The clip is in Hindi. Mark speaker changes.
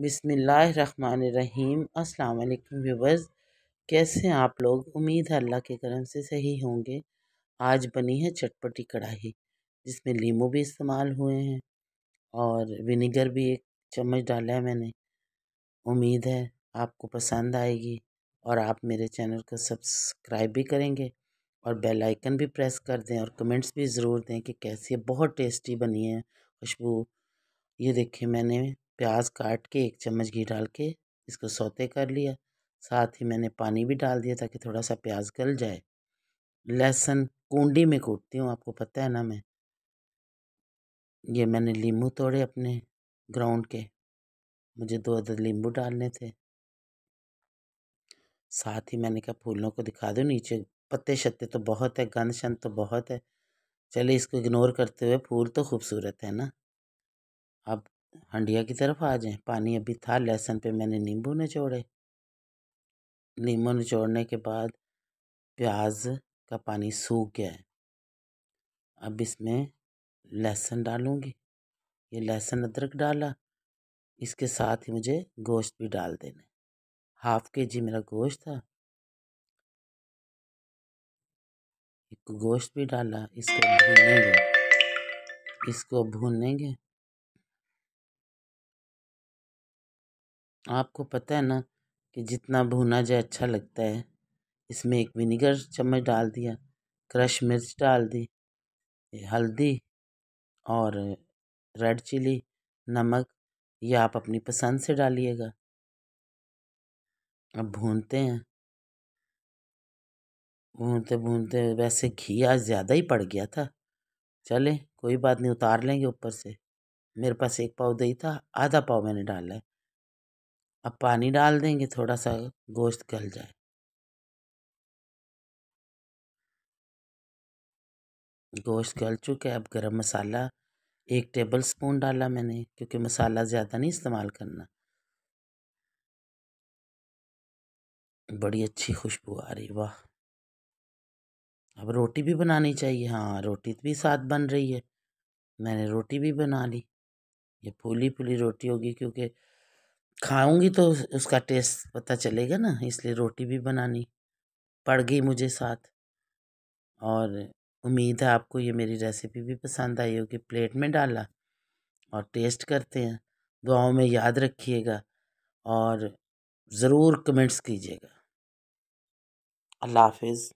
Speaker 1: बिसमीम् अल्लाम व्यूवर्स कैसे हैं आप लोग उम्मीद है अल्लाह के करम से सही होंगे आज बनी है चटपटी कढ़ाई जिसमें लीमू भी इस्तेमाल हुए हैं और विनीगर भी एक चम्मच डाला है मैंने उम्मीद है आपको पसंद आएगी और आप मेरे चैनल को सब्सक्राइब भी करेंगे और बेल आइकन भी प्रेस कर दें और कमेंट्स भी ज़रूर दें कि कैसी है बहुत टेस्टी बनी है खुशबू ये देखिए मैंने प्याज काट के एक चम्मच घी डाल के इसको सौते कर लिया साथ ही मैंने पानी भी डाल दिया ताकि थोड़ा सा प्याज गल जाए लहसुन कूंडी में कूटती हूँ आपको पता है ना मैं ये मैंने नींबू तोड़े अपने ग्राउंड के मुझे दो अदर लींबू डालने थे साथ ही मैंने कहा फूलों को दिखा दो नीचे पत्ते शत्ते तो बहुत है गंद शंद तो बहुत है चले इसको इग्नोर करते हुए फूल तो खूबसूरत है ना अब हंडिया की तरफ आ जाएं पानी अभी था लहसुन पे मैंने नींबू निचोड़े नींबू निचोड़ने के बाद प्याज का पानी सूख गया है अब इसमें लहसुन डालूँगी ये लहसुन अदरक डाला इसके साथ ही मुझे गोश्त भी डाल देना हाफ के जी मेरा गोश्त था एक गोश्त भी डाला इसको भूनेंगे इसको भूनेंगे आपको पता है ना कि जितना भुना जाए अच्छा लगता है इसमें एक विनीगर चम्मच डाल दिया क्रश मिर्च डाल दी हल्दी और रेड चिली नमक ये आप अपनी पसंद से डालिएगा अब भूनते हैं भूनते भूनते वैसे घी आज ज़्यादा ही पड़ गया था चले कोई बात नहीं उतार लेंगे ऊपर से मेरे पास एक पाव दही था आधा पाव मैंने डाला है अब पानी डाल देंगे थोड़ा सा गोश्त गल जाए गोश्त गल चुका है अब गरम मसाला एक टेबल स्पून डाला मैंने क्योंकि मसाला ज़्यादा नहीं इस्तेमाल करना
Speaker 2: बड़ी अच्छी खुशबू
Speaker 1: आ रही वाह अब रोटी भी बनानी चाहिए हाँ रोटी तो भी साथ बन रही है मैंने रोटी भी बना ली ये फूली फूली रोटी होगी क्योंकि खाऊंगी तो उसका टेस्ट पता चलेगा ना इसलिए रोटी भी बनानी पड़ गई मुझे साथ और उम्मीद है आपको ये मेरी रेसिपी भी पसंद आई होगी प्लेट में डाला और टेस्ट करते हैं दुआओं में याद रखिएगा और ज़रूर कमेंट्स कीजिएगा
Speaker 2: अल्लाह हाफिज़